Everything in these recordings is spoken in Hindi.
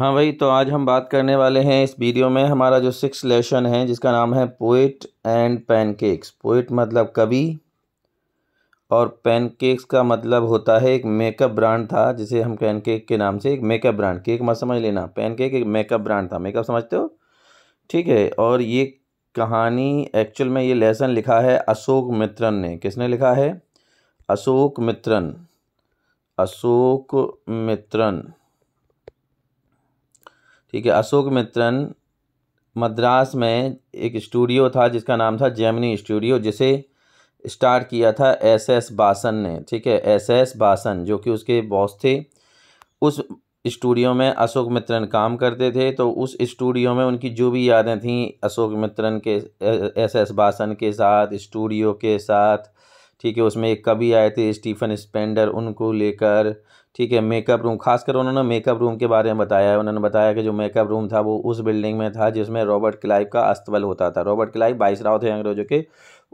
हाँ भाई तो आज हम बात करने वाले हैं इस वीडियो में हमारा जो सिक्स लेशन है जिसका नाम है पोइट एंड पैनकेक्स पोइट मतलब कवि और पैनकेक्स का मतलब होता है एक मेकअप ब्रांड था जिसे हम पैनकेक के नाम से एक मेकअप ब्रांड केक मत समझ लेना पैनकेक एक मेकअप ब्रांड था मेकअप समझते हो ठीक है और ये कहानी एक्चुअल में ये लेसन लिखा है अशोक मित्रन ने किसने लिखा है अशोक मित्रन अशोक मित्रन ठीक है अशोक मित्रन मद्रास में एक स्टूडियो था जिसका नाम था जेमनी स्टूडियो जिसे स्टार्ट किया था एस एस बासन ने ठीक है एस एस बासन जो कि उसके बॉस थे उस स्टूडियो में अशोक मित्रन काम करते थे तो उस स्टूडियो में उनकी जो भी यादें थीं अशोक मित्रन के एस एस बासन के साथ स्टूडियो के साथ ठीक है उसमें एक कवि आए थे स्टीफन स्पेंडर उनको लेकर ठीक है मेकअप रूम खासकर उन्होंने मेकअप रूम के बारे में बताया है उन्होंने बताया कि जो मेकअप रूम था वो उस बिल्डिंग में था जिसमें रॉबर्ट क्लाइव का अस्तबल होता था रॉबर्ट क्लाइव बाईस राव थे अंग्रेजों के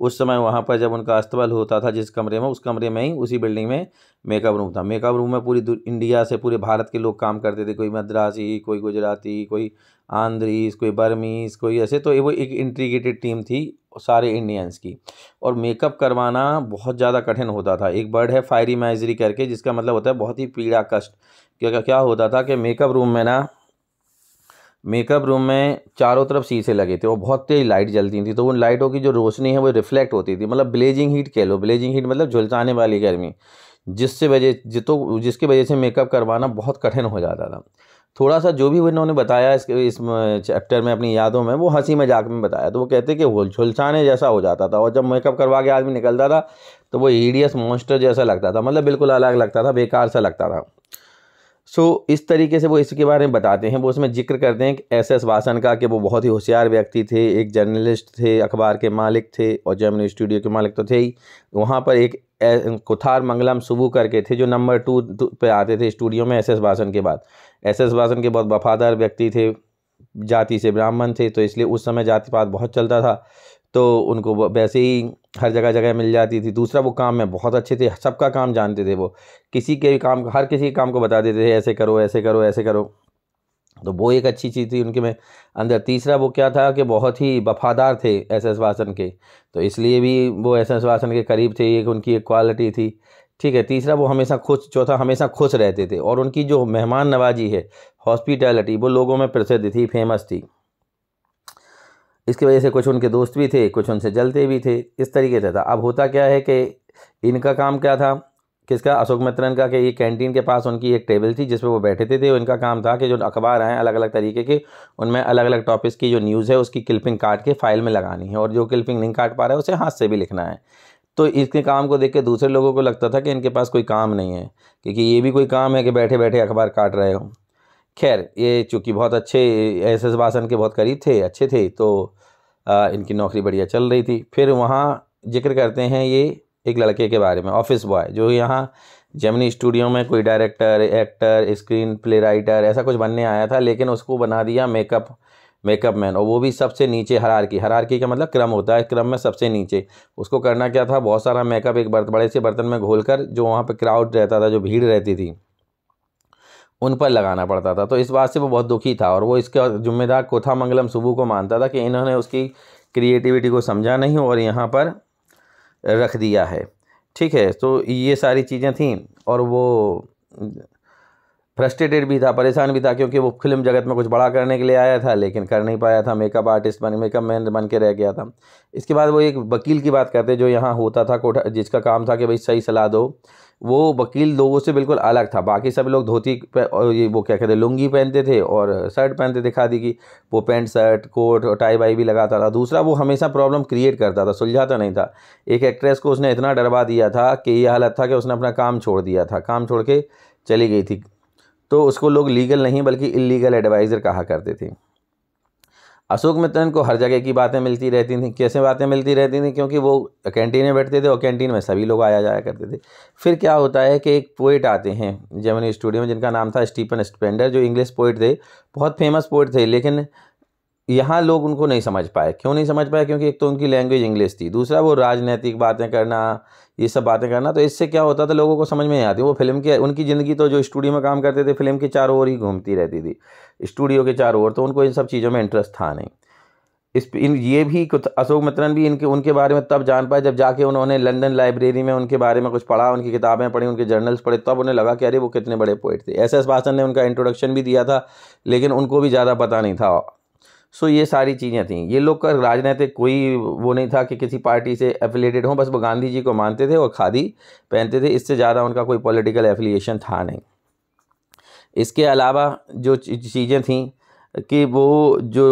उस समय वहाँ पर जब उनका अस्तबल होता था जिस कमरे में उस कमरे में ही उसी बिल्डिंग में मेकअप रूम था मेकअप रूम में पूरी इंडिया से पूरे भारत के लोग काम करते थे कोई मद्रासी कोई गुजराती कोई आंध्रीस कोई बर्मीस कोई ऐसे तो वो एक इंट्रीगेटेड टीम थी सारे इंडियंस की और मेकअप करवाना बहुत ज़्यादा कठिन होता था एक वर्ड है फायरी माइजरी करके जिसका मतलब होता है बहुत ही पीड़ा कष्ट क्या क्या होता था कि मेकअप रूम में ना मेकअप रूम में चारों तरफ शीशे लगे थे और बहुत तेज लाइट जलती थी तो उन लाइटों की जो रोशनी है वो रिफ्लेक्ट होती थी मतलब ब्लेजिंग हीट कह लो ब्लेजिंग हीट मतलब झुलसाने वाली गर्मी जिससे वजह जितो जिसकी वजह से मेकअप करवाना बहुत कठिन हो जाता था थोड़ा सा जो भी उन्होंने बताया इसके इस चैप्टर में अपनी यादों में वो हंसी मजाक में बताया तो वो कहते कि वो झुलसाने जैसा हो जाता था और जब मेकअप करवा के आदमी निकलता था तो वो हीडियस मॉन्स्टर जैसा लगता था मतलब बिल्कुल अलग लगता था बेकार सा लगता था सो so, इस तरीके से वो इसके बारे में बताते हैं वो उसमें जिक्र करते हैं कि एस एस वासन का कि वो बहुत ही होशियार व्यक्ति थे एक जर्नलिस्ट थे अखबार के मालिक थे और जर्मन स्टूडियो के मालिक तो थे ही वहाँ पर एक कुथार मंगलम सुबू करके थे जो नंबर टू पे आते थे स्टूडियो में एस एस वासन के बाद एस एस वासन के बहुत वफादार व्यक्ति थे जाति से ब्राह्मण थे तो इसलिए उस समय पात बहुत चलता था तो उनको वैसे ही हर जगह जगह मिल जाती थी दूसरा वो काम में बहुत अच्छे थे सबका काम जानते थे वो किसी के काम हर किसी के काम को बता देते थे ऐसे करो ऐसे करो ऐसे करो तो वो एक अच्छी चीज़ थी उनके में अंदर तीसरा वो क्या था कि बहुत ही वफादार थे एस एस वासन के तो इसलिए भी वो एस एस वासन के करीब थे एक उनकी एक क्वालिटी थी ठीक है तीसरा वो हमेशा खुश चौथा हमेशा खुश रहते थे और उनकी जो मेहमान नवाजी है हॉस्पिटैलिटी वो लोगों में प्रसिद्ध थी फेमस थी इसकी वजह से कुछ उनके दोस्त भी थे कुछ उनसे जलते भी थे इस तरीके से था अब होता क्या है कि इनका काम क्या था किसका अशोक मित्रन का कि ये कैंटीन के पास उनकी एक टेबल थी जिस पर वो बैठे थे, थे उनका काम था कि जो अखबार हैं अलग अलग तरीके के उनमें अलग अलग टॉपिक्स की जो न्यूज़ है उसकी क्लिपिंग काट के फाइल में लगानी है और जो क्लिपिंग नहीं काट पा रहा है उसे हाथ से भी लिखना है तो इसके काम को देख के दूसरे लोगों को लगता था कि इनके पास कोई काम नहीं है क्योंकि ये भी कोई काम है कि बैठे बैठे अखबार काट रहे हो खैर ये चूँकि बहुत अच्छे एस एस वासन के बहुत करीब थे अच्छे थे तो इनकी नौकरी बढ़िया चल रही थी फिर वहाँ जिक्र करते हैं ये एक लड़के के बारे में ऑफिस बॉय जो यहाँ जमनी स्टूडियो में कोई director actor screenplay writer ऐसा कुछ बनने आया था लेकिन उसको बना दिया मेकअप मेकअप मैन और वो भी सबसे नीचे हरारकी हरारकी का मतलब क्रम होता है क्रम में सबसे नीचे उसको करना क्या था बहुत सारा मेकअप एक बड़े से बर्तन में घोल कर जो वहाँ पर क्राउड रहता था जो भीड़ रहती थी उन पर लगाना पड़ता था तो इस बात से वो बहुत दुखी था और वो इसका जिम्मेदार कोथा मंगलम सुबू को मानता था कि इन्होंने उसकी क्रिएटिविटी को समझा नहीं और यहाँ पर रख दिया है ठीक है तो ये सारी चीज़ें थीं और वो फ्रस्ट्रेटेड भी था परेशान भी था क्योंकि वो फिल्म जगत में कुछ बड़ा करने के लिए आया था लेकिन कर नहीं पाया था मेकअप आर्टिस्ट बन मेकअप मैन बन के रह गया था इसके बाद वो एक वकील की बात करते जो यहाँ होता था कोठा जिसका काम था कि भाई सही सलाह दो वो वकील लोगों से बिल्कुल अलग था बाकी सब लोग धोती और ये वो क्या कहते लुंगी पहनते थे और शर्ट पहनते थे खादी की वो पैंट शर्ट कोट और टाई वाई भी लगाता था दूसरा वो हमेशा प्रॉब्लम क्रिएट करता था सुलझाता नहीं था एक एक्ट्रेस को उसने इतना डरवा दिया था कि ये हालत था कि उसने अपना काम छोड़ दिया था काम छोड़ के चली गई थी तो उसको लोग लीगल नहीं बल्कि इलीगल एडवाइज़र कहा करते थे अशोक मित्रन को हर जगह की बातें मिलती रहती थी कैसे बातें मिलती रहती थी क्योंकि वो कैंटीन में बैठते थे और कैंटीन में सभी लोग आया जाया करते थे फिर क्या होता है कि एक पोइट आते हैं जर्मनी स्टूडियो में जिनका नाम था स्टीफन स्पेंडर जो इंग्लिश पोइट थे बहुत फेमस पोइट थे लेकिन यहाँ लोग उनको नहीं समझ पाए क्यों नहीं समझ पाए क्योंकि एक तो उनकी लैंग्वेज इंग्लिश थी दूसरा वो राजनैतिक बातें करना ये सब बातें करना तो इससे क्या होता था लोगों को समझ में नहीं आती वो फिल्म के उनकी ज़िंदगी तो जो स्टूडियो में काम करते थे फिल्म के चारों ओर ही घूमती रहती थी स्टूडियो के चारों ओर तो उनको इन सब चीज़ों में इंटरेस्ट था नहीं इस इन ये भी कुछ अशोक मित्रन भी इनके उनके बारे में तब जान पाए जब जाके उन्होंने लंदन लाइब्रेरी में उनके बारे में कुछ पढ़ा उनकी किताबें पढ़ी उनके जर्नल्स पढ़े तब उन्हें लगा कि अरे वो कितने बड़े पोइट थे एस एस वासन ने उनका इंट्रोडक्शन भी दिया था लेकिन उनको भी ज़्यादा पता नहीं था सो ये सारी चीज़ें थी ये लोग का राजनीतिक कोई वो नहीं था कि किसी पार्टी से एफिलेटेड हों बस वो गांधी जी को मानते थे और खादी पहनते थे इससे ज़्यादा उनका कोई पॉलिटिकल एफिलिएशन था नहीं इसके अलावा जो चीज़ें थीं कि वो जो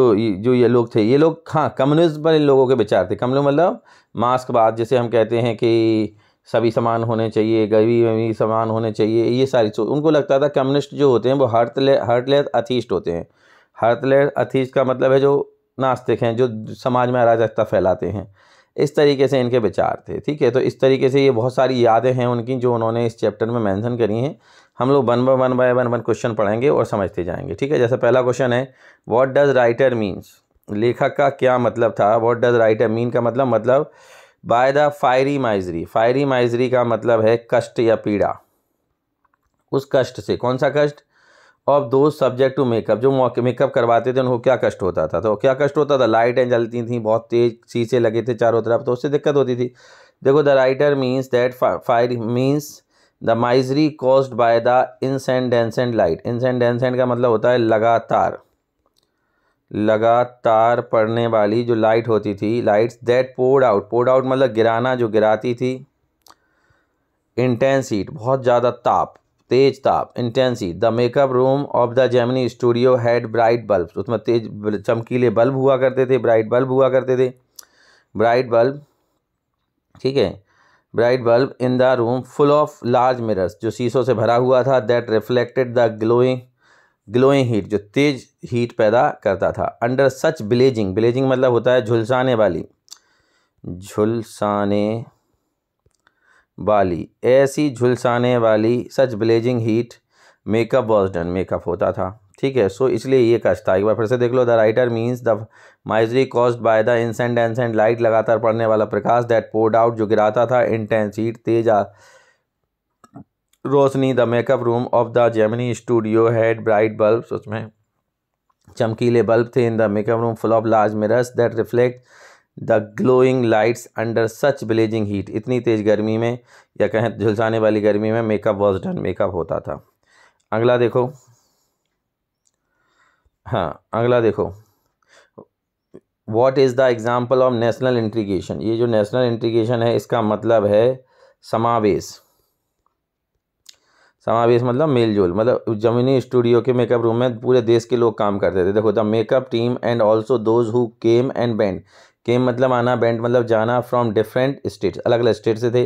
जो ये लोग थे ये लोग हाँ कम्युनिस्ट इन लोगों के विचार थे कम्युनिस्ट मतलब मास्क बाद जैसे हम कहते हैं कि सभी समान होने चाहिए गरीबी में भी समान होने चाहिए ये सारी उनको लगता था कम्युनिस्ट जो होते हैं वो हार्टले हार्टलेस अथीस्ट होते हैं हरतले अथीज का मतलब है जो नास्तिक हैं जो समाज में अराजकता फैलाते हैं इस तरीके से इनके विचार थे ठीक है तो इस तरीके से ये बहुत सारी यादें हैं उनकी जो उन्होंने इस चैप्टर में मेंशन करी हैं हम लोग one by one by one one question पढ़ेंगे और समझते जाएंगे ठीक है जैसा पहला क्वेश्चन है व्हाट डज़ राइटर मीन्स लेखक का क्या मतलब था व्हाट डज़ राइटर मीन का मतलब मतलब by the fiery misery fiery misery का मतलब है कष्ट या पीड़ा उस कष्ट से कौन सा कष्ट of those subject to makeup जो मेकअप करवाते थे उनको क्या कष्ट होता था तो क्या कष्ट होता था लाइटें जलती थी बहुत तेज़ शीशे लगे थे चारों तरफ तो उससे दिक्कत होती थी देखो the writer means that fire means the misery caused by the incandescent light incandescent का मतलब होता है लगातार लगातार पड़ने वाली जो लाइट होती थी lights that poured out poured out मतलब गिराना जो गिराती थी इंटेंस हीट बहुत ज़्यादा ताप तेज ताप intense the makeup room of the Gemini studio had bright bulb उसमें तेज चमकीले बल्ब हुआ करते थे ब्राइट बल्ब हुआ करते थे ब्राइट बल्ब ठीक है bright bulb in the room full of large mirrors जो शीशों से भरा हुआ था that reflected the glowing glowing heat जो तेज हीट पैदा करता था अंडर सच ब्लेजिंग ब्लेजिंग मतलब होता है झुलसाने वाली झुलसाने वाली ऐसी झुलसाने वाली such blazing heat makeup was done makeup होता था ठीक है सो इसलिए ये कष्ट था एक बार फिर से देख लो the writer means the misery cause by the incandescent light लगातार पड़ने वाला प्रकाश दैट पोर्ड आउट जो गिराता था इंटेंस हीट तेज रोशनी the makeup room of the Gemini studio had bright bulb उसमें चमकीले बल्ब थे in the makeup room full of large mirrors that reflect the glowing lights under such blazing heat इतनी तेज़ गर्मी में या कहें झुलसाने वाली गर्मी में मेकअप वॉज डन मेकअप होता था अगला देखो हाँ अगला देखो what is the example of national integration ये जो नेशनल इंट्रीगेशन है इसका मतलब है समावेश समावेश मतलब मेल जोल मतलब जमीनी स्टूडियो के मेकअप रूम में पूरे देश के लोग काम करते थे देखो the makeup team and also those who came and went came मतलब आना बैंड मतलब जाना फ्रॉम डिफरेंट स्टेट्स अलग अलग स्टेट से थे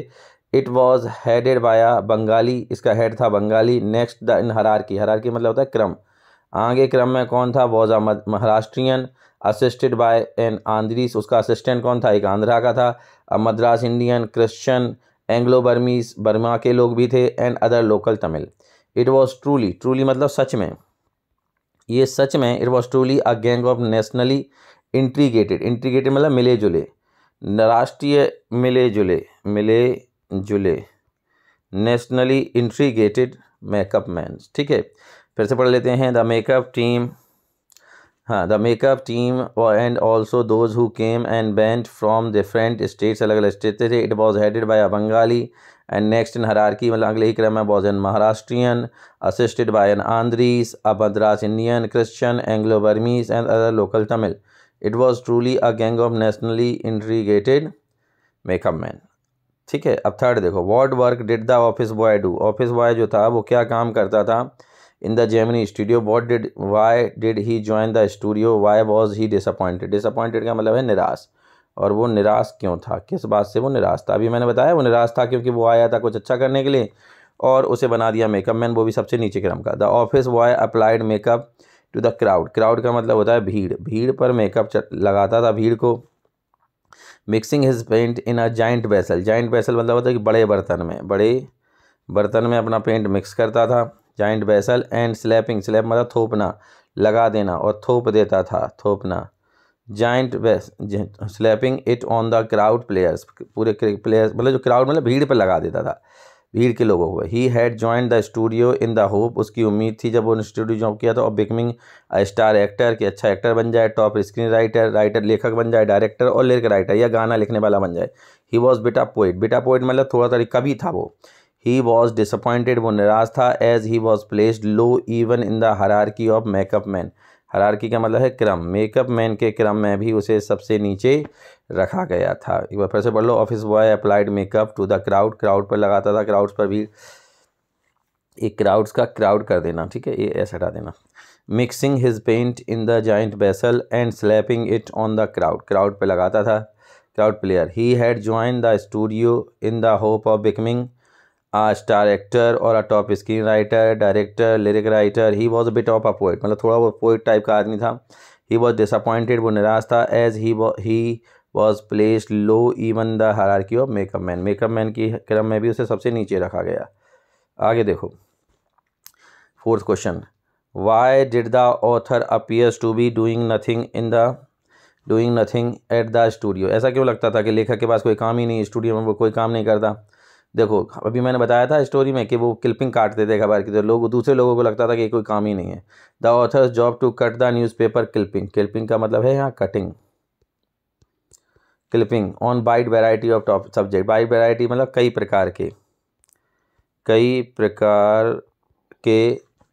इट वॉज हेडेड बाया बंगाली इसका हेड था Bengali next the in hierarchy hierarchy मतलब होता है क्रम आगे क्रम में कौन था was a Maharashtrian assisted by an Andhraite उसका असिस्टेंट कौन था एक आंध्रा का था a Madras Indian Christian Anglo Burmese Burma के लोग भी थे and other local Tamil it was truly truly मतलब सच में ये सच में it was truly a gang of nationally integrated integrated मतलब मिले जुले राष्ट्रीय मिले जुले मिले जुले नेशनली इंट्रीगेटेड मेकअप मैन ठीक है फिर से पढ़ लेते हैं द मेकअप टीम हाँ the makeup team and also those who came and went from different states अलग अलग स्टेट थे it was headed by a Bengali and next in hierarchy मतलब अगले ही क्रम में was an Maharashtrian assisted by an Andhraite a Madras Indian Christian Anglo Burmese and other local Tamil it was truly a gang of nationally integrated makeup man ठीक है अब थर्ड देखो what work did the office boy do office boy जो था वो क्या काम करता था in the Gemini studio what did why did he join the studio why was he disappointed disappointed का मतलब है निराश और वो निराश क्यों था किस बात से वो निराश था अभी मैंने बताया वो निराश था क्योंकि वो आया था कुछ अच्छा करने के लिए और उसे बना दिया मेकअप मैन वो भी सबसे नीचे क्रम का the office boy applied makeup to the crowd crowd का मतलब होता है भीड़ भीड़ पर मेकअप लगाता था भीड़ को mixing his paint in a giant vessel giant vessel मतलब होता है कि बड़े बर्तन में बड़े बर्तन में अपना पेंट मिक्स करता था जाइंट बैसल एंड स्लैपिंग स्लैप मतलब थोपना लगा देना और थोप देता था थोपना giant slapping it on the crowd players पूरे प्लेयर्स मतलब जो क्राउड मतलब भीड़ पर लगा देता था भीड़ के लोगों को he had join the studio in the hope उसकी उम्मीद थी जब उन्होंने स्टूडियो जॉब किया तो अब बिकमिंग स्टार एक्टर कि अच्छा एक्टर बन जाए टॉप स्क्रीन राइटर राइटर लेखक बन जाए डायरेक्टर और लिरिक राइटर या गाना लिखने वाला बन जाए he was bit of a poet bit of a poet मतलब थोड़ा थोड़ी कभी था वो ही वॉज डिसअपॉइंटेड वो निराश था as he was placed low even in the hierarchy of makeup man hierarchy का मतलब है क्रम मेकअप मैन के क्रम में भी उसे सबसे नीचे रखा गया था एक बार फिर से पढ़ लो office boy applied makeup to the crowd crowd पर लगाता था क्राउड्स पर भी एक क्राउड्स का क्राउड कर देना ठीक है ये ऐसा हटा देना mixing his paint in the giant vessel and slapping it on the crowd crowd पर लगाता था crowd player he had join the studio in the hope of becoming star actor और a top screen writer director lyric writer he was a bit of a poet मतलब थोड़ा बहुत पोइट टाइप का आदमी था ही वॉज डिसअपॉइंटेड वो निराश था as he he was place low even the hierarchy of makeup man makeup man की क्रम में भी उसे सबसे नीचे रखा गया आगे देखो fourth question why did the author appears to be doing nothing in the doing nothing at the studio ऐसा क्यों लगता था कि लेखक के पास कोई काम ही नहीं स्टूडियो में वो कोई काम नहीं करता देखो अभी मैंने बताया था स्टोरी में कि वो क्लिपिंग काटते थे खबर की तो लोग दूसरे लोगों को लगता था कि कोई काम ही नहीं है the author's job to cut the newspaper clipping clipping का मतलब है यहाँ cutting clipping on wide variety of top subject wide variety मतलब कई प्रकार के कई प्रकार के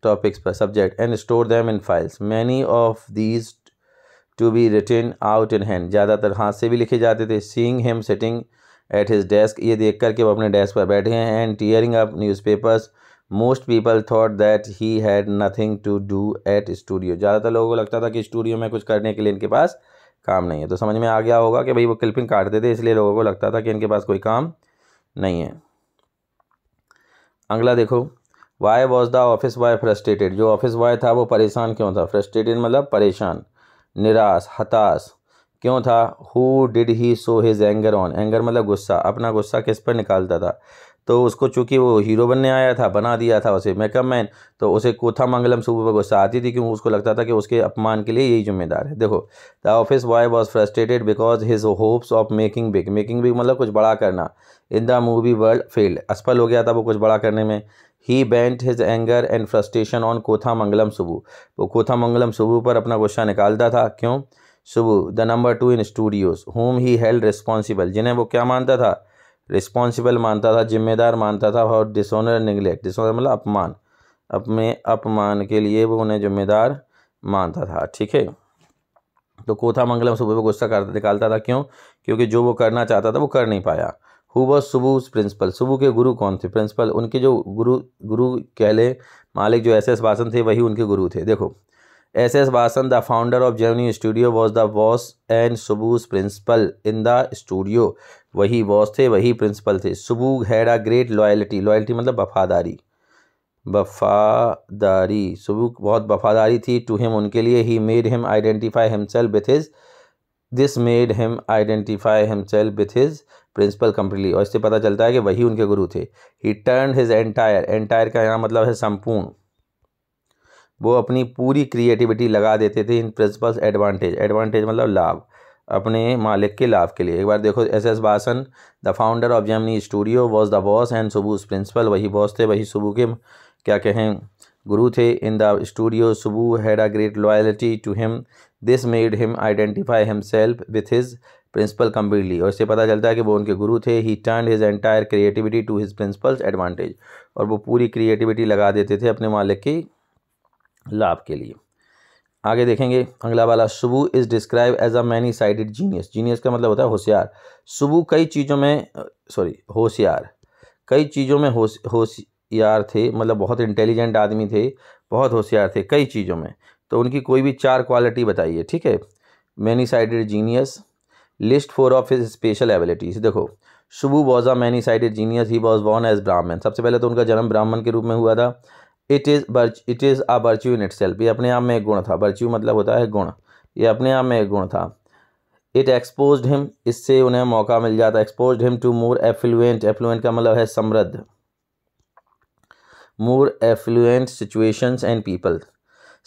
टॉपिक्स पर subject and store them in files many of these to be written out in hand ज़्यादातर हाथ से भी लिखे जाते थे seeing him sitting at his desk ये देख कर वो अपने डेस्क पर बैठे हैं and tearing up newspapers most people thought that he had nothing to do at studio ज़्यादातर लोगों को लगता था कि स्टूडियो में कुछ करने के लिए इनके पास काम नहीं है तो समझ में आ गया होगा कि भाई वो क्लिपिंग काटते थे इसलिए लोगों को लगता था कि इनके पास कोई काम नहीं है अगला देखो why was the office boy frustrated जो ऑफिस बॉय था वो परेशान क्यों था फ्रस्ट्रेटेड मतलब परेशान निराश हताश क्यों था who did he show his anger on anger मतलब गुस्सा अपना गुस्सा किस पर निकालता था तो उसको चूंकि वो हीरो बनने आया था बना दिया था उसे मेकअप मैन तो उसे कोथा मंगलम सुबह पर गुस्सा आती थी क्योंकि उसको लगता था कि उसके अपमान के लिए यही जिम्मेदार है देखो the office boy was frustrated because his hopes of making big making big मतलब कुछ बड़ा करना in the movie world failed असफल हो गया था वो कुछ बड़ा करने में he vent his anger and frustration on Kothamangalam Subbu वो कोथा मंगलम सुबह पर अपना गुस्सा निकालता था क्यों Subbu the number two in studios whom he held responsible जिन्हें वो क्या मानता था रिस्पॉन्सिबल मानता था जिम्मेदार मानता था और डिसऑनर निगलेक्ट डिसऑनर मतलब अपमान अपने अपमान के लिए वो उन्हें जिम्मेदार मानता था ठीक है तो कोथा मंगलम सुबह को गुस्सा कर निकालता था क्यों क्योंकि जो वो करना चाहता था वो कर नहीं पाया हु वॉज सुबह प्रिंसिपल सुबह के गुरु कौन थे प्रिंसिपल उनके जो गुरु गुरु कहले मालिक जो एस एस वासन थे वही उनके गुरु थे देखो S S Vasan the founder of Germany studio was the boss and Subbu's principal in the studio वही बॉस थे वही प्रिंसिपल थे Subbu had a great loyalty loyalty मतलब वफादारी वफादारी सुबू बहुत वफादारी थी टू हिम उनके लिए he made him identify himself with his this made him identify himself with his principal completely और इससे पता चलता है कि वही उनके गुरु थे he turn his entire entire का यहाँ मतलब है संपूर्ण वो अपनी पूरी क्रिएटिविटी लगा देते थे इन प्रिंसिपल्स एडवांटेज एडवांटेज मतलब लाभ अपने मालिक के लाभ के लिए एक बार देखो S S Vasan the founder of Germany studio was the boss and Subbu's principal वही बॉस थे वही सुबू के क्या कहें गुरु थे in the studio Subbu had a great loyalty to him this made him identify himself with his principal completely और इससे पता चलता है कि वो उनके गुरु थे he turn his entire creativity to his principal's advantage और वो पूरी क्रिएटिविटी लगा देते थे अपने मालिक की लाभ के लिए आगे देखेंगे अगला वाला Subbu is describe as a many sided genius genius का मतलब होता है होशियार सुबू कई चीज़ों में सॉरी होशियार कई चीज़ों में होशियार थे मतलब बहुत इंटेलिजेंट आदमी थे बहुत होशियार थे कई चीज़ों में तो उनकी कोई भी चार क्वालिटी बताइए ठीक है many sided genius list four of his special abilities देखो Subbu was a many sided genius he was born as Brahmin सबसे पहले तो उनका जन्म ब्राह्मण के रूप में हुआ था it is birth it is a virtue in itself ये अपने आप में एक गुण था वर्च्यू मतलब होता है गुण ये अपने आप में एक गुण था इट एक्सपोज हिम इससे उन्हें मौका मिल जाता expose him to more affluent affluent का मतलब है समृद्ध more affluent situations and people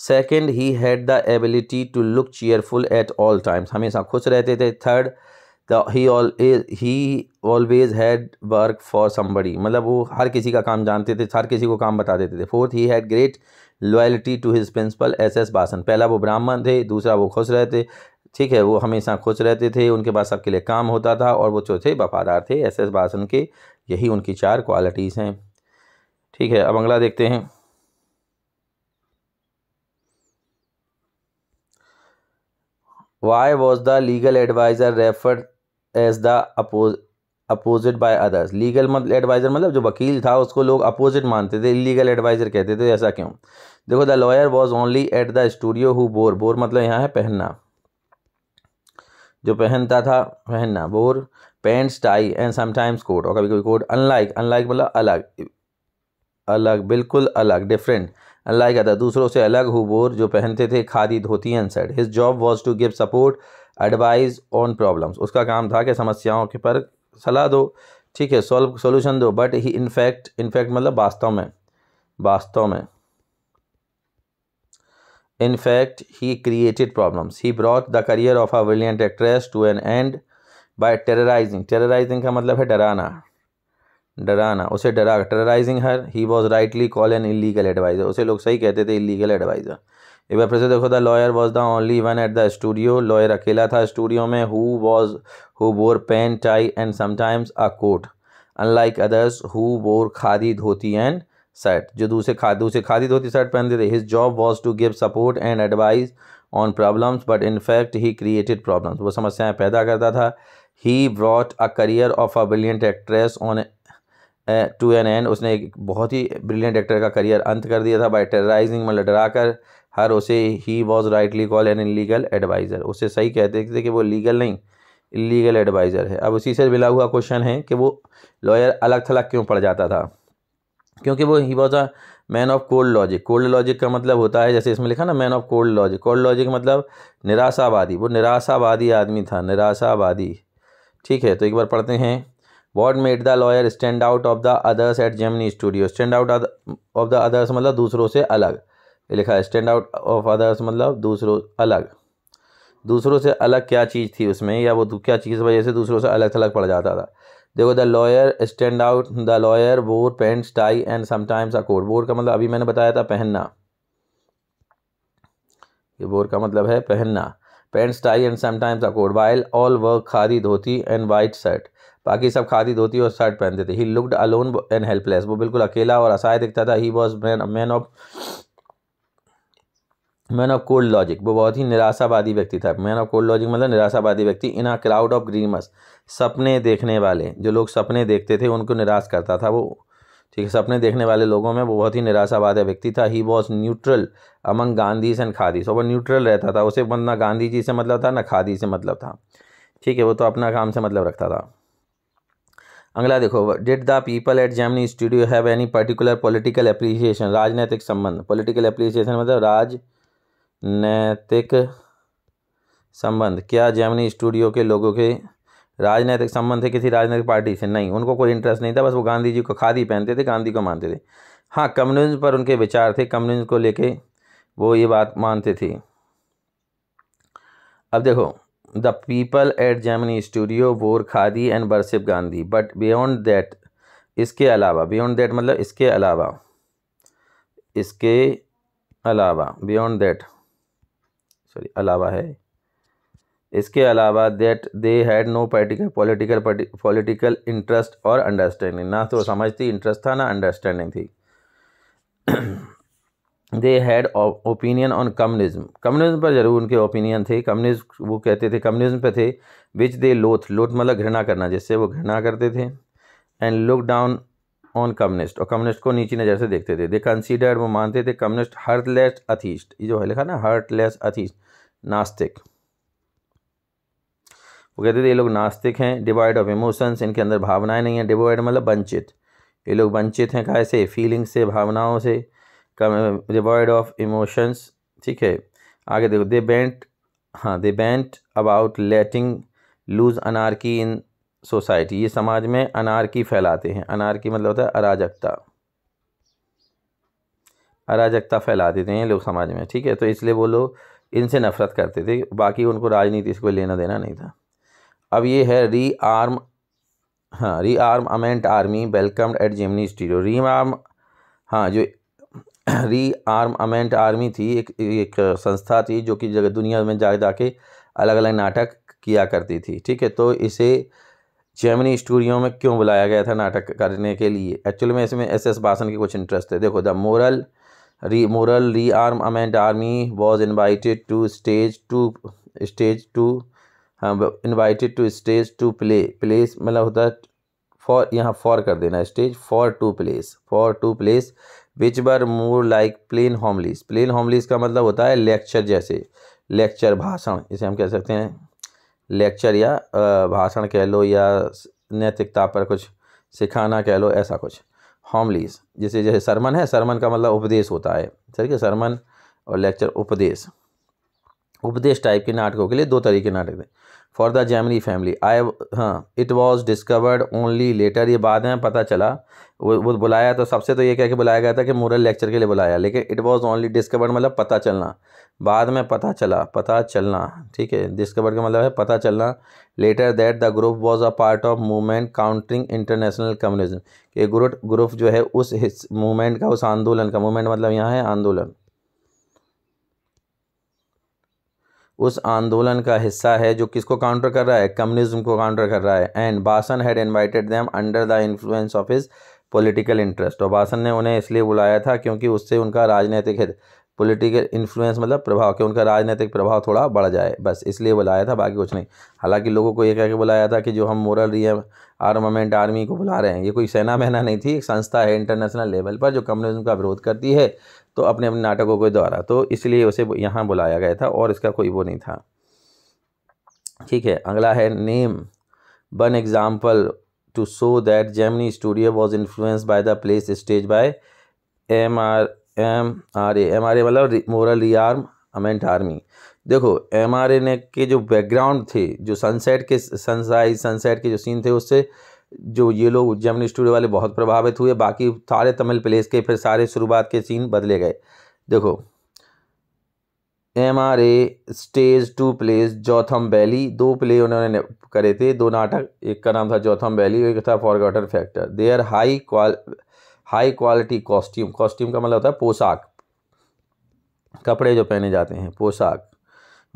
second he had the ability to look cheerful at all times हमेशा खुश रहते थे third the he all he always had work for somebody मतलब वो हर किसी का काम जानते थे हर किसी को काम बता देते थे fourth he had great loyalty to his principal S S Vasan पहला वो ब्राह्मण थे दूसरा वो खुश रहते ठीक है वो हमेशा खुश रहते थे उनके पास सबके लिए काम होता था और वो चौथे वफादार थे एस एस बासन के यही उनकी चार क्वालिटीज़ हैं ठीक है अब अगला देखते हैं why was the legal adviser refer as the oppose opposite by others legal adviser मतलब जो वकील था उसको लोग अपोजिट मानते थे लीगल एडवाइज़र कहते थे ऐसा क्यों देखो the lawyer was only at the studio who wore wore मतलब यहाँ है पहनना जो पहनता था पहनना wore pants tie and sometimes coat और कभी कभी कोट अनलाइक अनलाइक मतलब अलग अलग बिल्कुल अलग डिफरेंट अनलाइक अदर दूसरों से अलग हु बोर जो पहनते थे khadi dhoti and shirt his job was to give support advice on problems उसका काम था कि समस्याओं के पर सलाह दो ठीक है सॉल्व सॉल्यूशन दो बट ही इनफैक्ट इनफैक्ट मतलब वास्तव में वास्तव में in fact he created problems he brought the career of a brilliant actress to an end by terrorising terrorising का मतलब है डराना डराना उसे डरा terrorising her he was rightly call an illegal adviser उसे लोग सही कहते थे इलीगल एडवाइज़र फिर से देखो the lawyer was the only one at the studio lawyer अकेला था स्टूडियो में who was who wore pants tie and sometimes a coat unlike others who wore khadi dhoti and shirt जो दूसरे खा दूसरे खादी धोती शर्ट पहनते थे his job was to give support and advice on problems but in fact he created problems वो समस्याएं पैदा करता था he brought a career of a brilliant actress on to an end उसने एक बहुत ही ब्रिलियंट एक्टर का करियर अंत कर दिया था बाय टेराइजिंग मतलब कर हर उसे he was rightly call an illegal adviser उसे सही कहते थे कि वो लीगल नहीं इलीगल एडवाइज़र है अब उसी से मिला हुआ क्वेश्चन है कि वो लॉयर अलग थलग क्यों पड़ जाता था क्योंकि वो he was a man of cold logic cold logic का मतलब होता है जैसे इसमें लिखा ना man of cold logic cold logic मतलब निराशावादी वो निराशावादी आदमी था निराशावादी ठीक है तो एक बार पढ़ते हैं what made the lawyer stand out of the others at Gemini studio stand out of the others मतलब दूसरों से अलग ये लिखा है स्टैंड आउट ऑफ अदर्स मतलब दूसरों अलग दूसरों से अलग क्या चीज़ थी उसमें या वो क्या चीज़ वजह से दूसरों से अलग थलग पड़ जाता था देखो the lawyer stand out the lawyer wore pants tie and sometimes a coat wore का मतलब अभी मैंने बताया था पहनना ये बोर का मतलब है पहनना pants tie and sometimes a coat while all wore khadi dhoti and white shirt बाकी सब खादी धोती और शर्ट पहनते थे he looked alone and helpless वो बिल्कुल अकेला और असहाय दिखता था he was man man of man of cold logic वो बहुत ही निराशावादी व्यक्ति था मैन ऑफ कोल्ड लॉजिक मतलब निराशावादी व्यक्ति इन अ क्राउड ऑफ ग्रीमस सपने देखने वाले जो लोग सपने देखते थे उनको निराश करता था वो ठीक है सपने देखने वाले लोगों में वो बहुत ही निराशावादी व्यक्ति था he was neutral among Gandhi and khadi so वो न्यूट्रल रहता था उसे मतलब ना गांधी जी से मतलब था ना खादी से मतलब था ठीक है वो तो अपना काम से मतलब रखता था अगला देखो did the people at Germany studio have any particular political appreciation राजनैतिक संबंध पॉलिटिकल अप्रिसिएशन मतलब राजनैतिक संबंध क्या जर्मनी स्टूडियो के लोगों के राजनैतिक संबंध थे किसी राजनीतिक पार्टी से नहीं उनको कोई इंटरेस्ट नहीं था बस वो गांधी जी को खादी पहनते थे गांधी को मानते थे हाँ कम्युनिज्म पर उनके विचार थे कम्युनिज्म को लेके वो ये बात मानते थे अब देखो the people at Gemini studio wore khadi and worship Gandhi but beyond that इसके अलावा बियॉन्ड दैट मतलब इसके अलावा इसके अलावा बियॉन्ड दैट सॉरी अलावा है इसके अलावा that they had no particular political political interest और अंडरस्टैंडिंग ना तो समझती इंटरेस्ट था ना अंडरस्टैंडिंग थी they had opinion on communism communism पर जरूर उनके ओपिनियन थे कम्युनिज्म वो कहते थे कम्युनिज्म पे थे विच दे लोथ लोथ मतलब घृणा करना जिससे वो घृणा करते थे and look down on communist और कम्युनिस्ट को नीची नज़र से देखते थे दे कंसीडर वो मानते थे कम्युनिस्ट हर्टलेस अथीस्ट ये जो है लिखा ना हर्टलेस अथीस्ट नास्तिक वो कहते थे ये लोग नास्तिक हैं डिवाइड ऑफ इमोशंस इनके अंदर भावनाएं नहीं हैं डिवाइड मतलब वंचित ये लोग वंचित हैं कैसे फीलिंग से भावनाओं से डिवॉइड ऑफ इमोशंस ठीक है आगे देखो दे बेंट हाँ they bent about letting loose anarchy in society ये समाज में अनारकी फैलाते हैं अनारकी मतलब होता है अराजकता अराजकता फैला देते हैं लोग समाज में ठीक है तो इसलिए वो लोग इनसे नफरत करते थे बाकी उनको राजनीति से कोई लेना देना नहीं था अब ये है री आर्म हाँ rearmament army welcomed at Gemini studio rearm हाँ जो री आर्म अमेंट आर्मी थी एक एक संस्था थी जो कि जगह दुनिया में जा जाके अलग अलग नाटक किया करती थी ठीक है तो इसे जर्मनी स्टूडियो में क्यों बुलाया गया था नाटक करने के लिए एक्चुअल में इसमें एस एस बासन के कुछ इंटरेस्ट थे देखो the moral re moral rearmament army was invited to stage to stage to invited to stage two play plays मतलब होता है फॉर यहाँ फॉर कर देना stage for two plays for two plays which were more like plain homilies plain homilies का मतलब होता है लेक्चर जैसे लेक्चर भाषण इसे हम कह सकते हैं लेक्चर या भाषण कह लो या नैतिकता पर कुछ सिखाना कह लो ऐसा कुछ होमलीस जिसे जैसे सरमन है सरमन का मतलब उपदेश होता है ठीक है सरमन और लेक्चर उपदेश उपदेश टाइप के नाटकों के लिए दो तरीके नाटक थे for the Gemini family I हाँ it was discovered only later ये बाद में पता चला वो वो बुलाया तो सबसे तो ये कह के बुलाया गया था कि मोरल लेक्चर के लिए बुलाया लेकिन इट वॉज ओनली डिस्कवर्ड मतलब पता चलना बाद में पता चला पता चलना ठीक है डिस्कवर्ड का मतलब है पता चलना later that the group was a part of movement countering international communism group group जो है उस मूवमेंट का उस आंदोलन का मूवमेंट मतलब यहाँ है आंदोलन उस आंदोलन का हिस्सा है जो किसको काउंटर कर रहा है कम्युनिज्म को काउंटर कर रहा है and Vasan had invited them under the influence of his political interest और बासन ने उन्हें इसलिए बुलाया था क्योंकि उससे उनका राजनीतिक हित पॉलिटिकल इन्फ्लुएंस मतलब प्रभाव कि उनका राजनीतिक प्रभाव थोड़ा बढ़ जाए बस इसलिए बुलाया था बाकी कुछ नहीं हालांकि लोगों को ये कह के बुलाया था कि जो हम मोरल री आर्मामेंट आर्मी को बुला रहे हैं ये कोई सेना महना नहीं थी एक संस्था है इंटरनेशनल लेवल पर जो कम्युनिज्म का विरोध करती है तो अपने अपने नाटकों के द्वारा तो इसलिए उसे यहाँ बुलाया गया था और इसका कोई वो नहीं था ठीक है अगला है name one example to show that Gemini studio was influence by the plays stage by M R M R A M R A मतलब मोरल रियार्म अमेंट आर्मी देखो एम आर ए ने के जो बैकग्राउंड थे जो सनसेट के सनसाइज सनसेट के जो सीन थे उससे जो ये लोग जमनी स्टूडियो वाले बहुत प्रभावित हुए बाकी सारे तमिल प्लेस के फिर सारे शुरुआत के सीन बदले गए देखो M R A stage two plays Jotham Valley दो प्ले उन्होंने करे थे दो नाटक एक का नाम था जोथम वैली एक था forgotten factor they are high qual high quality costume costume का मतलब होता है पोशाक कपड़े जो पहने जाते हैं पोशाक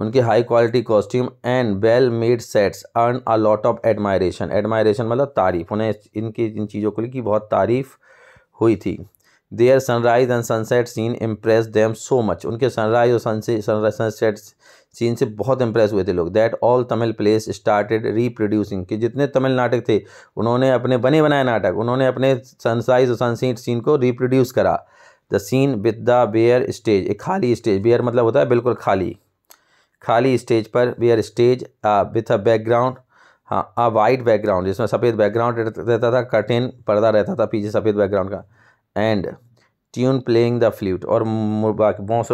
उनके high quality costume and well made sets earn a lot of admiration admiration मतलब तारीफ उन्हें इनकी इन चीज़ों को लेकर बहुत तारीफ हुई थी their sunrise and sunset scene impress them so much उनके सनराइज और सनसेट सनसेट सीन से बहुत इम्प्रेस हुए थे लोग that all Tamil plays started reproducing कि जितने तमिल नाटक थे उन्होंने अपने बने बनाए नाटक उन्होंने अपने सनसाइज और सनसेट सीन को रिप्रोड्यूस करा the scene with the bare stage एक खाली स्टेज बेयर मतलब होता है बिल्कुल खाली खाली स्टेज पर bare stage with a background हाँ अ वाइट बैकग्राउंड जिसमें सफ़ेद बैकग्राउंड रहता था कर्टेन पर्दा रहता था पीछे सफ़ेद बैकग्राउंड का and tune playing the flute और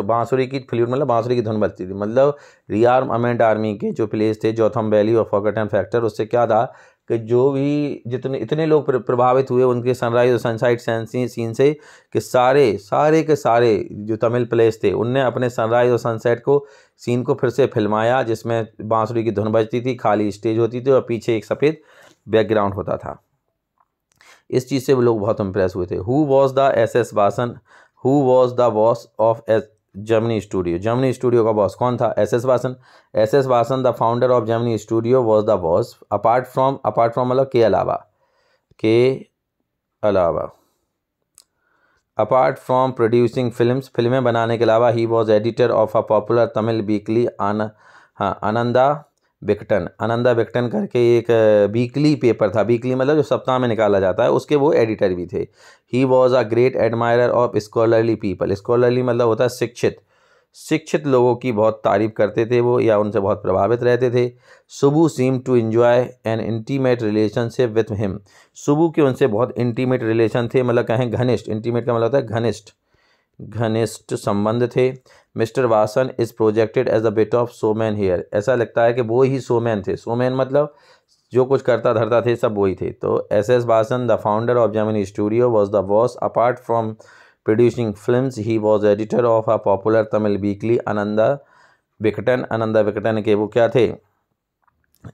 बांसुरी की फ्लूट मतलब बांसुरी की धुन बजती थी मतलब रियार्म अमेंट आर्मी के जो प्लेस थे जोथम वैली और फॉकटन फैक्टर उससे क्या था कि जो भी जितने इतने लोग प्रभावित हुए उनके सनराइज़ और सनसाइट सीन से कि सारे सारे के सारे जो तमिल प्लेस थे उनने अपने सनराइज़ और सनसेट को सीन को फिर से फिल्माया जिसमें बांसुरी की धुन बजती थी खाली स्टेज होती थी और पीछे एक सफ़ेद बैकग्राउंड होता था इस चीज़ से वो लोग बहुत इम्प्रेस हुए थे who was the S S Vasan who was the boss of S Gemini studio Gemini studio का बॉस कौन था S S Vasan S S Vasan the founder of Germany studio was the boss apart from apart from मतलब के अलावा के अलावा अपार्ट फ्रॉम प्रोड्यूसिंग फिल्म फिल्में बनाने के अलावा he was editor of a popular Tamil weekly आन हाँ आनंदा बिकटन आनंदा विकटन करके एक वीकली पेपर था वीकली मतलब जो सप्ताह में निकाला जाता है उसके वो एडिटर भी थे he was a great admire of scholarly people scholarly मतलब होता है शिक्षित शिक्षित लोगों की बहुत तारीफ करते थे वो या उनसे बहुत प्रभावित रहते थे Subbu seem to enjoy an intimate relationship with him Subbu के उनसे बहुत इंटीमेट रिलेशन थे मतलब कहें घनिष्ठ इंटीमेट का मतलब होता है घनिष्ठ घनिष्ठ संबंध थे mister Vasan is projected as the bit of showman here ऐसा लगता है कि वो ही सोमैन थे सोमैन मतलब जो कुछ करता धरता थे सब वही थे तो S S Vasan the founder of Germany studio was the boss apart from producing film he was editor of a popular Tamil weekly Ananda Vikatan Ananda Vikatan के वो क्या थे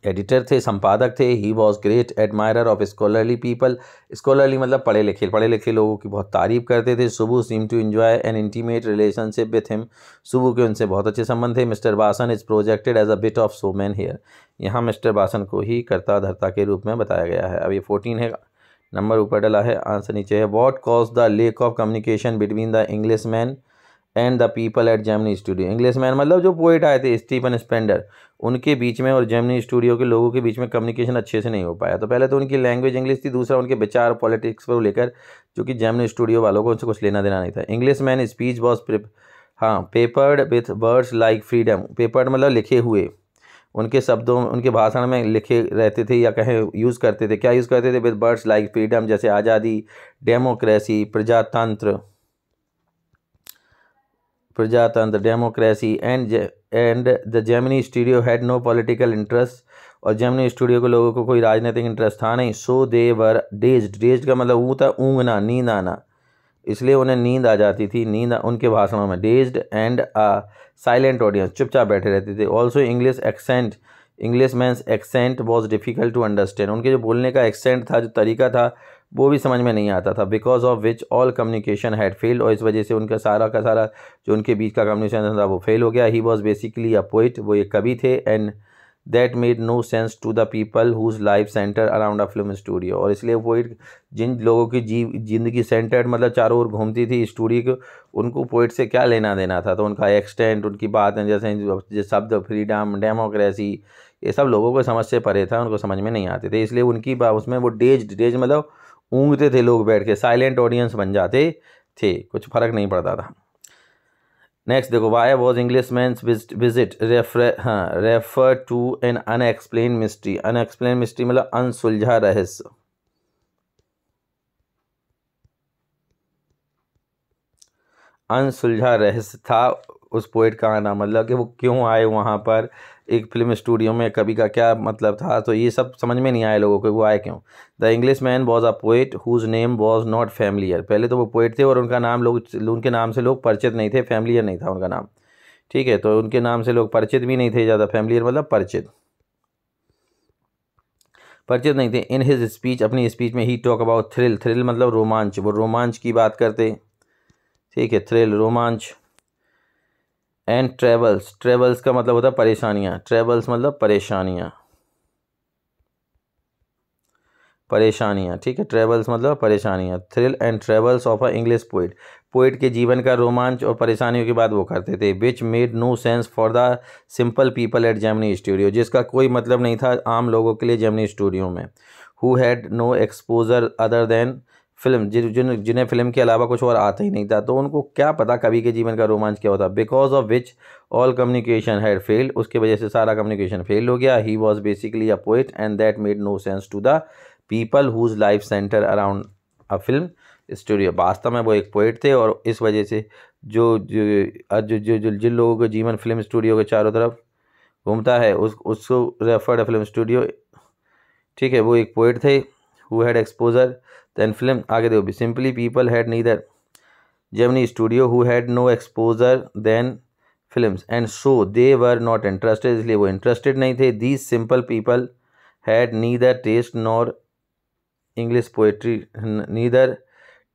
एडिटर थे संपादक थे he was great admirer of scholarly people scholarly मतलब पढ़े लिखे पढ़े लिखे लोगों की बहुत तारीफ करते थे Subbu seem to enjoy an intimate relationship with him Subbu के उनसे बहुत अच्छे संबंध थे mister Vasan is projected as a bit of showman here यहाँ मिस्टर बासन को ही कर्ता धर्ता के रूप में बताया गया है अब ये फोर्टीन है नंबर ऊपर डला है आंसर नीचे है what cause the lack of communication between the Englishman and the people at Germany studio Englishman मतलब जो पोइट आए थे स्टीफन स्पेंडर उनके बीच में और जर्मनी स्टूडियो के लोगों के बीच में कम्युनिकेशन अच्छे से नहीं हो पाया तो पहले तो उनकी लैंग्वेज इंग्लिश थी दूसरा उनके विचार पॉलिटिक्स को लेकर जो कि जर्मनी स्टूडियो वालों को उनसे कुछ लेना देना नहीं था इंग्लिश मैन स्पीच बॉस हाँ peppered with words like freedom peppered मतलब लिखे हुए उनके शब्दों उनके भाषण में लिखे रहते थे या कहें यूज़ करते थे क्या यूज़ करते थे विद वर्ड्स लाइक फ्रीडम जैसे आज़ादी डेमोक्रेसी प्रजातंत्र प्रजातंत्र democracy and and the Gemini studio had no political interest और जेमिनी स्टूडियो के लोगों को कोई राजनीतिक इंटरेस्ट था नहीं सो दे वर डेज डेज्ड का मतलब ऊँ था ऊँगना नींद आना इसलिए उन्हें नींद आ जाती थी नींद उनके भाषणों में dazed and a silent audience चुपचाप बैठे रहते थे also English accent Englishman accent was difficult to understand उनके जो बोलने का एक्सेंट था जो तरीका था वो भी समझ में नहीं आता था because of which all communication had failed और इस वजह से उनका सारा का सारा जो उनके बीच का कम्युनिकेशन था वो फेल हो गया he was basically a poet वो एक कवि थे and that made no sense to the people whose life center around a film studio और इसलिए पोइट जिन लोगों की जीव जिंदगी सेंटर्ड मतलब चारों ओर घूमती थी स्टूडियो को उनको पोइट से क्या लेना देना था तो उनका एक्सटेंट उनकी बात जैसे शब्द फ्रीडम डेमोक्रेसी ये सब लोगों को समझ से परे था उनको समझ में नहीं आते थे इसलिए उनकी उसमें वो डेज डेज मतलब ऊँगते थे लोग बैठ के साइलेंट ऑडियंस बन जाते थे कुछ फ़र्क नहीं पड़ता था नेक्स्ट देखो why was Englishman visit refer हाँ refer to an unexplained mystery unexplained mystery मतलब अनसुलझा रहस्य अनसुलझा रहस्य था उस पोइट का आना मतलब कि वो क्यों आए वहाँ पर एक फिल्म स्टूडियो में कभी का क्या मतलब था तो ये सब समझ में नहीं आया लोगों को वो आए क्यों the Englishman was a poet whose name was not familiar पहले तो वो पोइट थे और उनका नाम लोग उनके नाम से लोग परिचित नहीं थे फैमिलियर नहीं था उनका नाम ठीक है तो उनके नाम से लोग परिचित भी नहीं थे ज़्यादा फैमिलियर मतलब परिचित परिचित नहीं थे इन हिज स्पीच अपनी स्पीच में he talk about thrill thrill मतलब रोमांच वो रोमांच की बात करते ठीक है थ्रिल रोमांच एंड ट्रेवल्स ट्रेवल्स का मतलब होता है परेशानियाँ ट्रेवल्स मतलब परेशानियाँ परेशानियाँ ठीक है ट्रेवल्स मतलब परेशानियाँ thrill and travels of a English poet poet के जीवन का रोमांच और परेशानियों की बात वो करते थे which made no sense for the simple people at Gemini studio जिसका कोई मतलब नहीं था आम लोगों के लिए जेमनी स्टूडियो में who had no exposure other than film जिन जिन्हें फिल्म के अलावा कुछ और आता ही नहीं था तो उनको क्या पता कवि के जीवन का रोमांच क्या होता because of which all communication had failed उसके वजह से सारा कम्युनिकेशन फेल हो गया he was basically a poet and that made no sense to the people whose life center around a film studio वास्तव में वो एक पोइट थे और इस वजह से जो जो जो जो जिन लोगों का जीवन फिल्म स्टूडियो के चारों तरफ घूमता है उस उसको रेफर्ड फिल्म स्टूडियो ठीक है वो एक पोइट थे who had exposure than film आगे देखो भी simply people had neither Gemini studio who had no exposure than film and so they were not interested इसलिए वो इंटरेस्टेड नहीं थे these simple people had neither taste nor English poetry neither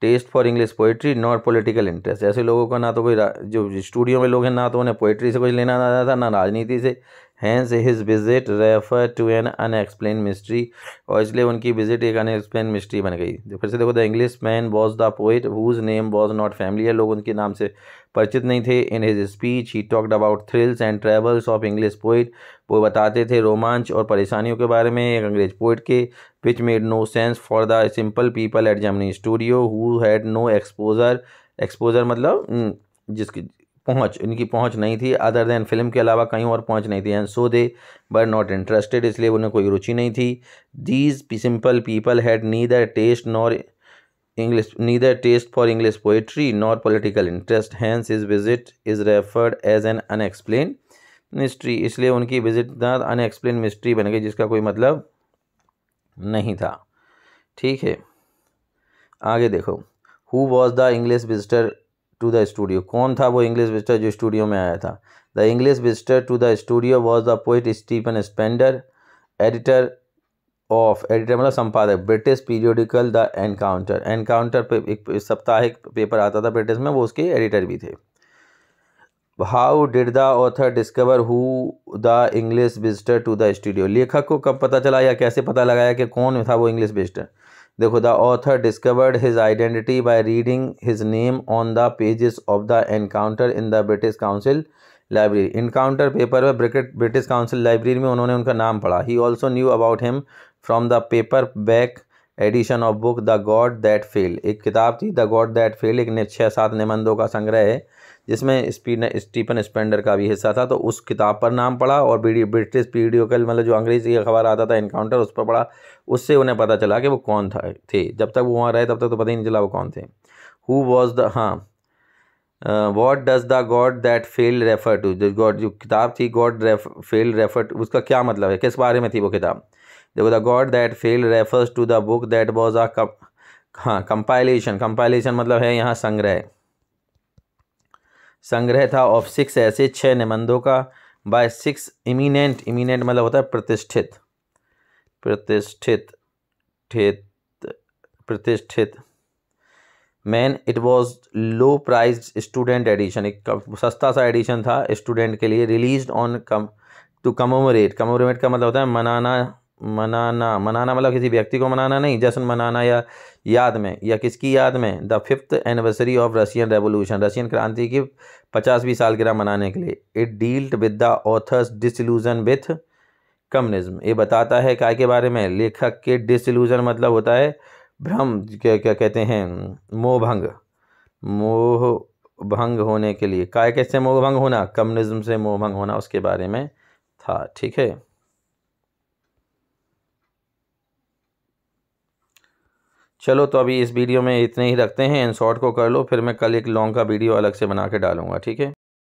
taste for English poetry not political interest ऐसे लोगों का ना तो कोई जो स्टूडियो में लोग हैं ना तो उन्हें पोइट्री से कुछ लेना आता था ना राजनीति से hence his visit refer to an unexplained mystery और इसलिए उनकी विजिट एक अनएक्सप्लेन मिस्ट्री बन गई तो फिर से देखो the Englishman was the poet whose name was not familiar है लोग उनके नाम से परिचित नहीं थे in his speech he talked about thrills and travels of English poet वो बताते थे रोमांच और परेशानियों के बारे में एक अंग्रेज पोइट के which made no sense for the simple people at Germany studio who had no exposure exposure मतलब हम्म, जिसकी पहुंच इनकी पहुंच नहीं थी अदर देन फिल्म के अलावा कहीं और पहुंच नहीं थी एंड सो दे बर नॉट इंटरेस्टेड इसलिए उन्हें कोई रुचि नहीं थी these simple people had neither taste nor English neither taste for English poetry nor political interest hence his visit is referred as an unexplained mystery इसलिए उनकी विजिट द अनएक्सप्लेन मिस्ट्री बन गई जिसका कोई मतलब नहीं था ठीक है आगे देखो who was the English visitor to the studio कौन था वो इंग्लिश विजिटर जो स्टूडियो में आया था the English visitor to the studio was the poet Stephen Spender editor of editor मतलब संपादक British periodical the Encounter Encounter पे एक साप्ताहिक पेपर आता था ब्रिटिश में वो उसके एडिटर भी थे how did the author discover who the English visitor to the studio लेखक को कब पता चला या कैसे पता लगाया कि कौन था वो इंग्लिश विजिटर देखो the author discovered his identity by reading his name on the pages of the Encounter in the British Council library Encounter paper में ब्रिटिश काउंसिल लाइब्रेरी में उन्होंने उनका नाम पढ़ा he also knew about him from the paperback edition of book the God that fail एक किताब थी द गॉड दैट फेल एक छः सात निबंधों का संग्रह है जिसमें स्पीड स्टीफन स्पेंडर का भी हिस्सा था तो उस किताब पर नाम पढ़ा और ब्रिटिश पीडियोकल मतलब जो अंग्रेजी अखबार आता था इनकाउंटर उस पर पढ़ा उससे उन्हें पता चला कि वो कौन था थे जब तक वो वहाँ रहे तब तक तो पता ही नहीं चला वो कौन थे हु वॉज द हाँ what does the God that fail refer to जो गॉड जो किताब थी गॉड फेल रेफर टू उसका क्या मतलब है किस बारे में थी वो किताब देखो the God that fail refers to the book that was a हाँ कंपाइलेशन कंपाइलेशन मतलब है यहाँ संग्रह संग्रह था ऑफ सिक्स ऐसे छः निबंधों का बाय सिक्स इमिनेंट इमिनेंट मतलब होता है प्रतिष्ठित प्रतिष्ठित प्रतिष्ठित man it was low price student edition एक सस्ता सा एडिशन था स्टूडेंट के लिए release on come to commemorate commemorate का मतलब होता है मनाना मनाना मनाना मतलब किसी व्यक्ति को मनाना नहीं जश्न मनाना या याद में या किसकी याद में the fifth anniversary of Russian revolution Russian क्रांति की पचासवीं सालगिरह मनाने के लिए it dealt with the author's disillusion with communism ये बताता है काय के बारे में लेखक के डिसल्यूजन मतलब होता है भ्रम क्या क्या कहते हैं मोहभंग मोह भंग होने के लिए काय कैसे मोहभंग होना कम्युनिज्म से मोहभंग होना उसके बारे में था ठीक है चलो तो अभी इस वीडियो में इतने ही रखते हैं इन शॉर्ट को कर लो फिर मैं कल एक लॉन्ग का वीडियो अलग से बना के डालूंगा ठीक है